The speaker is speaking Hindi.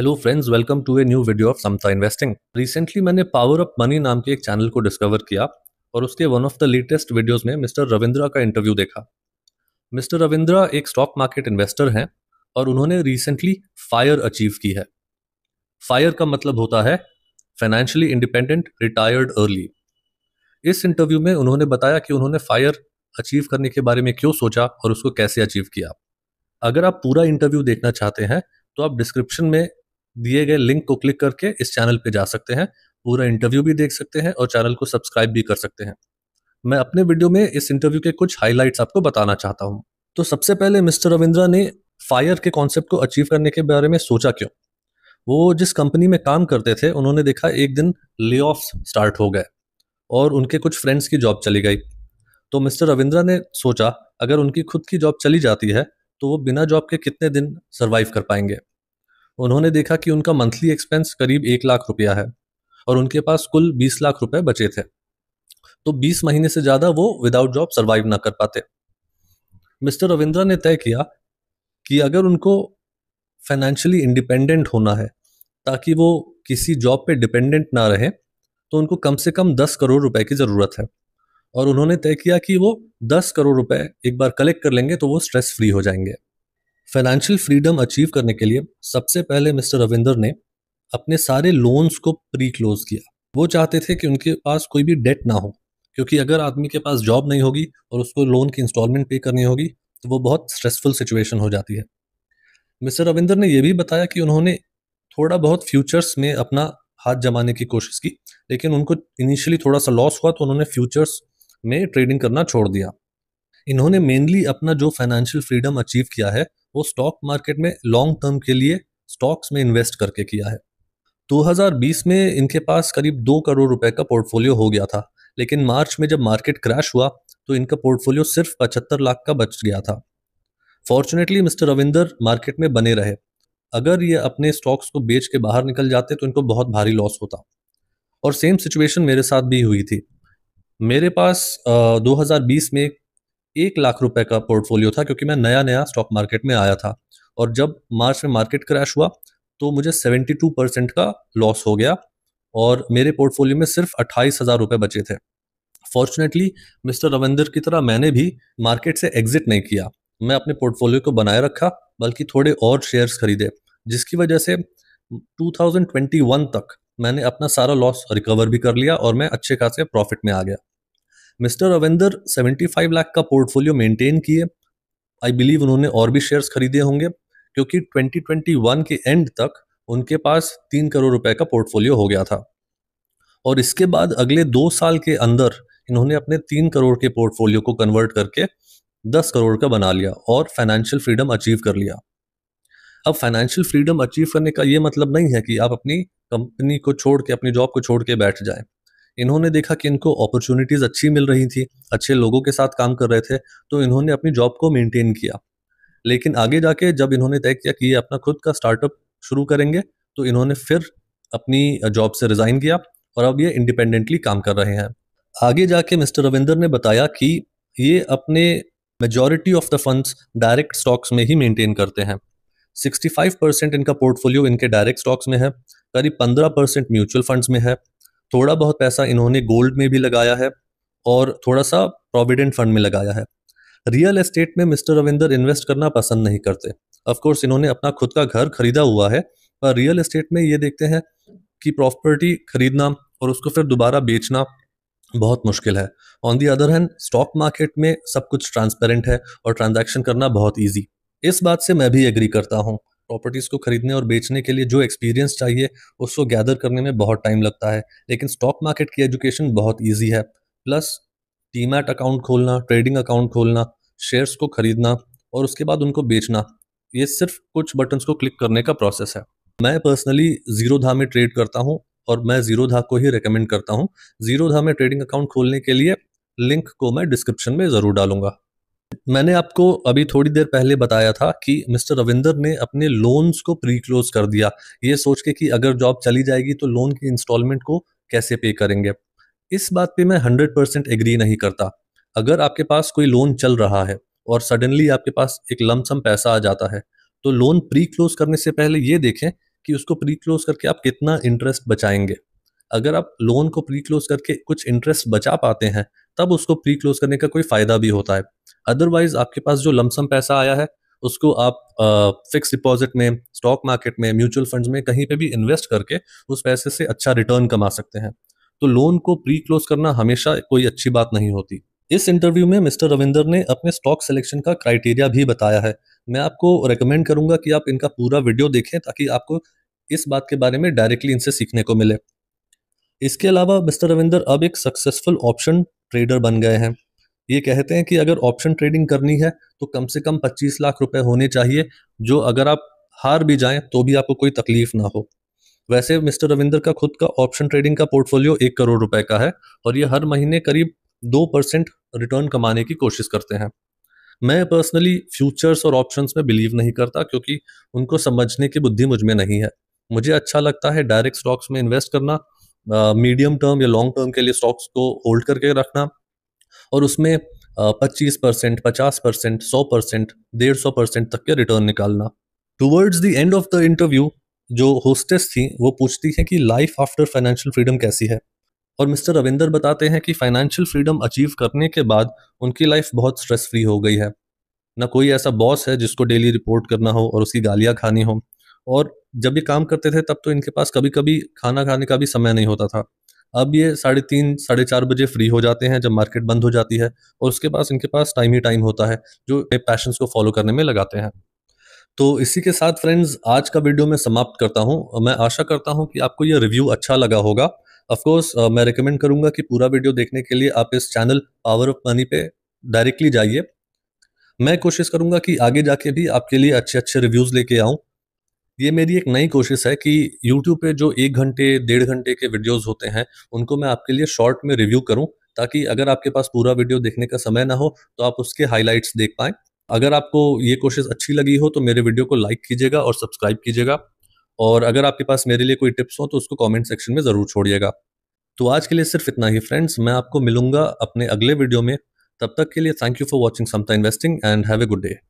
hello friends welcome to a new video of Samta investing recently मैंने पावर ऑफ मनी नाम के एक चैनल को डिस्कवर किया और उसके one of the latest videos में मिस्टर रविंद्रा का इंटरव्यू देखा मिस्टर रविंद्रा एक स्टॉक मार्केट इन्वेस्टर हैं और उन्होंने रिसेंटली फायर अचीव की है फायर का मतलब होता है फाइनेंशियली इंडिपेंडेंट रिटायर्ड अर्ली इस इंटरव्यू में उन्होंने बताया कि उन्होंने फायर अचीव करने के बारे में क्यों सोचा और उसको कैसे अचीव किया अगर आप पूरा इंटरव्यू देखना चाहते हैं तो आप डिस्क्रिप्शन में दिए गए लिंक को क्लिक करके इस चैनल पे जा सकते हैं पूरा इंटरव्यू भी देख सकते हैं और चैनल को सब्सक्राइब भी कर सकते हैं मैं अपने वीडियो में इस इंटरव्यू के कुछ हाईलाइट्स आपको बताना चाहता हूँ तो सबसे पहले मिस्टर रविंद्रा ने फायर के कॉन्सेप्ट को अचीव करने के बारे में सोचा क्यों वो जिस कंपनी में काम करते थे उन्होंने देखा एक दिन ले स्टार्ट हो गए और उनके कुछ फ्रेंड्स की जॉब चली गई तो मिस्टर रविंद्रा ने सोचा अगर उनकी खुद की जॉब चली जाती है तो वो बिना जॉब के कितने दिन सर्वाइव कर पाएंगे उन्होंने देखा कि उनका मंथली एक्सपेंस करीब एक लाख रुपया है और उनके पास कुल बीस लाख रुपए बचे थे तो बीस महीने से ज़्यादा वो विदाउट जॉब सर्वाइव ना कर पाते मिस्टर रविंद्रा ने तय किया कि अगर उनको फाइनेंशियली इंडिपेंडेंट होना है ताकि वो किसी जॉब पे डिपेंडेंट ना रहे तो उनको कम से कम दस करोड़ रुपए की ज़रूरत है और उन्होंने तय किया कि वो दस करोड़ रुपए एक बार कलेक्ट कर लेंगे तो वो स्ट्रेस फ्री हो जाएंगे फाइनेंशियल फ्रीडम अचीव करने के लिए सबसे पहले मिस्टर रविंदर ने अपने सारे लोन्स को प्री क्लोज किया वो चाहते थे कि उनके पास कोई भी डेट ना हो क्योंकि अगर आदमी के पास जॉब नहीं होगी और उसको लोन की इंस्टॉलमेंट पे करनी होगी तो वो बहुत स्ट्रेसफुल सिचुएशन हो जाती है मिस्टर रविंदर ने यह भी बताया कि उन्होंने थोड़ा बहुत फ्यूचर्स में अपना हाथ जमाने की कोशिश की लेकिन उनको इनिशियली थोड़ा सा लॉस हुआ तो उन्होंने फ्यूचर्स में ट्रेडिंग करना छोड़ दिया इन्होंने मेनली अपना जो फाइनेंशियल फ्रीडम अचीव किया है वो स्टॉक मार्केट में लॉन्ग टर्म के लिए स्टॉक्स में इन्वेस्ट करके किया है 2020 में इनके पास करीब दो करोड़ रुपए का पोर्टफोलियो हो गया था लेकिन मार्च में जब मार्केट क्रैश हुआ तो इनका पोर्टफोलियो सिर्फ पचहत्तर लाख का बच गया था फॉर्चुनेटली मिस्टर रविंदर मार्केट में बने रहे अगर ये अपने स्टॉक्स को बेच के बाहर निकल जाते तो इनको बहुत भारी लॉस होता और सेम सिचुएशन मेरे साथ भी हुई थी मेरे पास आ, 2020 में एक लाख रुपए का पोर्टफोलियो था क्योंकि मैं नया नया स्टॉक मार्केट में आया था और जब मार्च में मार्केट क्रैश हुआ तो मुझे 72 परसेंट का लॉस हो गया और मेरे पोर्टफोलियो में सिर्फ अट्ठाईस हज़ार रुपये बचे थे फॉर्चुनेटली मिस्टर रविंदर की तरह मैंने भी मार्केट से एग्जिट नहीं किया मैं अपने पोर्टफोलियो को बनाए रखा बल्कि थोड़े और शेयर्स खरीदे जिसकी वजह से 2021 तक मैंने अपना सारा लॉस रिकवर भी कर लिया और मैं अच्छे खासे प्रॉफिट में आ गया मिस्टर अवेंदर 75 लाख का पोर्टफोलियो मेंटेन किए आई बिलीव उन्होंने और भी शेयर्स खरीदे होंगे क्योंकि 2021 के एंड तक उनके पास तीन करोड़ रुपए का पोर्टफोलियो हो गया था और इसके बाद अगले दो साल के अंदर इन्होंने अपने तीन करोड़ के पोर्टफोलियो को कन्वर्ट करके दस करोड़ का बना लिया और फाइनेंशियल फ्रीडम अचीव कर लिया अब फाइनेंशियल फ्रीडम अचीव करने का ये मतलब नहीं है कि आप अपनी कंपनी को छोड़ के अपनी जॉब को छोड़ के बैठ जाएं इन्होंने देखा कि इनको अपॉर्चुनिटीज़ अच्छी मिल रही थी अच्छे लोगों के साथ काम कर रहे थे तो इन्होंने अपनी जॉब को मेंटेन किया लेकिन आगे जाके जब इन्होंने तय किया कि ये अपना खुद का स्टार्टअप शुरू करेंगे तो इन्होंने फिर अपनी जॉब से रिज़ाइन किया और अब ये इंडिपेंडेंटली काम कर रहे हैं आगे जाके मिस्टर रविंदर ने बताया कि ये अपने majority of the funds direct stocks में ही मेंटेन करते हैं 65 परसेंट इनका पोर्टफोलियो इनके डायरेक्ट स्टॉक्स में है करीब 15 परसेंट म्यूचुअल फंड्स में है थोड़ा बहुत पैसा इन्होंने गोल्ड में भी लगाया है और थोड़ा सा प्रोविडेंट फंड में लगाया है रियल एस्टेट में मिस्टर रविंदर इन्वेस्ट करना पसंद नहीं करते ऑफकोर्स इन्होंने अपना खुद का घर खरीदा हुआ है पर रियल एस्टेट में ये देखते हैं कि प्रॉपर्टी खरीदना और उसको फिर दोबारा बेचना बहुत मुश्किल है on the other hand stock market में सब कुछ ट्रांसपेरेंट है और ट्रांजैक्शन करना बहुत ईजी इस बात से मैं भी एग्री करता हूँ प्रॉपर्टीज़ को खरीदने और बेचने के लिए जो एक्सपीरियंस चाहिए उसको गैदर करने में बहुत टाइम लगता है लेकिन स्टॉक मार्केट की एजुकेशन बहुत ईजी है प्लस टीमैट अकाउंट खोलना ट्रेडिंग अकाउंट खोलना शेयर्स को खरीदना और उसके बाद उनको बेचना ये सिर्फ कुछ बटन्स को क्लिक करने का प्रोसेस है मैं पर्सनली जीरो धा में ट्रेड करता हूँ और मैं जीरो धा को ही रेकमेंड करता हूँ जीरो धा में ट्रेडिंग अकाउंट खोलने के लिए लिंक को मैं डिस्क्रिप्शन में ज़रूर डालूंगा मैंने आपको अभी थोड़ी देर पहले बताया था कि मिस्टर रविंदर ने अपने लोन्स को प्री क्लोज कर दिया ये सोच के कि अगर जॉब चली जाएगी तो लोन की इंस्टॉलमेंट को कैसे पे करेंगे इस बात पे मैं हंड्रेड परसेंट एग्री नहीं करता अगर आपके पास कोई लोन चल रहा है और सडनली आपके पास एक लमसम पैसा आ जाता है तो लोन प्री क्लोज करने से पहले ये देखें कि उसको प्री क्लोज करके आप कितना इंटरेस्ट बचाएंगे अगर आप लोन को प्री क्लोज करके कुछ इंटरेस्ट बचा पाते हैं तब उसको प्री क्लोज करने का कोई फायदा भी होता है अदरवाइज आपके पास जो लमसम पैसा आया है उसको आप फिक्स डिपॉजिट में स्टॉक मार्केट में म्यूचुअल फंड्स में कहीं पे भी इन्वेस्ट करके उस पैसे से अच्छा रिटर्न कमा सकते हैं तो लोन को प्री क्लोज करना हमेशा कोई अच्छी बात नहीं होती इस इंटरव्यू में मिस्टर रविंदर ने अपने स्टॉक सिलेक्शन का क्राइटेरिया भी बताया है मैं आपको रिकमेंड करूंगा कि आप इनका पूरा वीडियो देखें ताकि आपको इस बात के बारे में डायरेक्टली इनसे सीखने को मिले इसके अलावा मिस्टर रविंदर अब एक सक्सेसफुल ऑप्शन ट्रेडर बन गए हैं ये कहते हैं कि अगर ऑप्शन ट्रेडिंग करनी है तो कम से कम 25 लाख रुपए होने चाहिए जो अगर आप हार भी जाएं तो भी आपको कोई तकलीफ ना हो वैसे मिस्टर रविंदर का खुद का ऑप्शन ट्रेडिंग का पोर्टफोलियो एक करोड़ रुपए का है और ये हर महीने करीब दो परसेंट रिटर्न कमाने की कोशिश करते हैं मैं पर्सनली फ्यूचर्स और ऑप्शंस में बिलीव नहीं करता क्योंकि उनको समझने की बुद्धि मुझ में नहीं है मुझे अच्छा लगता है डायरेक्ट स्टॉक्स में इन्वेस्ट करना मीडियम टर्म या लॉन्ग टर्म के लिए स्टॉक्स को होल्ड करके रखना और उसमें पच्चीस परसेंट पचास परसेंट सौ परसेंट डेढ़ सौ परसेंट तक के रिटर्न निकालना towards the end of the interview जो होस्टेस थी वो पूछती हैं कि लाइफ आफ्टर फाइनेंशियल फ्रीडम कैसी है और मिस्टर रविंदर बताते हैं कि फाइनेंशियल फ्रीडम अचीव करने के बाद उनकी लाइफ बहुत स्ट्रेस फ्री हो गई है ना कोई ऐसा बॉस है जिसको डेली रिपोर्ट करना हो और उसकी गालियाँ खानी हो और जब ये काम करते थे तब तो इनके पास कभी कभी खाना खाने का भी समय नहीं होता था अब ये साढ़े तीन साढ़े चार बजे फ्री हो जाते हैं जब मार्केट बंद हो जाती है और उसके पास इनके पास टाइम ही टाइम होता है जो पैशंस को फॉलो करने में लगाते हैं तो इसी के साथ फ्रेंड्स आज का वीडियो मैं समाप्त करता हूँ मैं आशा करता हूँ कि आपको ये रिव्यू अच्छा लगा होगा ऑफकोर्स मैं रिकमेंड करूँगा कि पूरा वीडियो देखने के लिए आप इस चैनल पावर ऑफ मनी पे डायरेक्टली जाइए मैं कोशिश करूँगा कि आगे जाके भी आपके लिए अच्छे अच्छे रिव्यूज़ लेके आऊँ ये मेरी एक नई कोशिश है कि यूट्यूब पे जो एक घंटे डेढ़ घंटे के वीडियोज़ होते हैं उनको मैं आपके लिए शॉर्ट में रिव्यू करूँ ताकि अगर आपके पास पूरा वीडियो देखने का समय ना हो तो आप उसके हाईलाइट्स देख पाएँ अगर आपको ये कोशिश अच्छी लगी हो तो मेरे वीडियो को लाइक कीजिएगा और सब्सक्राइब कीजिएगा और अगर आपके पास मेरे लिए कोई टिप्स हो तो उसको कॉमेंट सेक्शन में ज़रूर छोड़िएगा तो आज के लिए सिर्फ इतना ही फ्रेंड्स मैं आपको मिलूंगा अपने अगले वीडियो में तब तक के लिए thank you for watching Samta investing and have a good day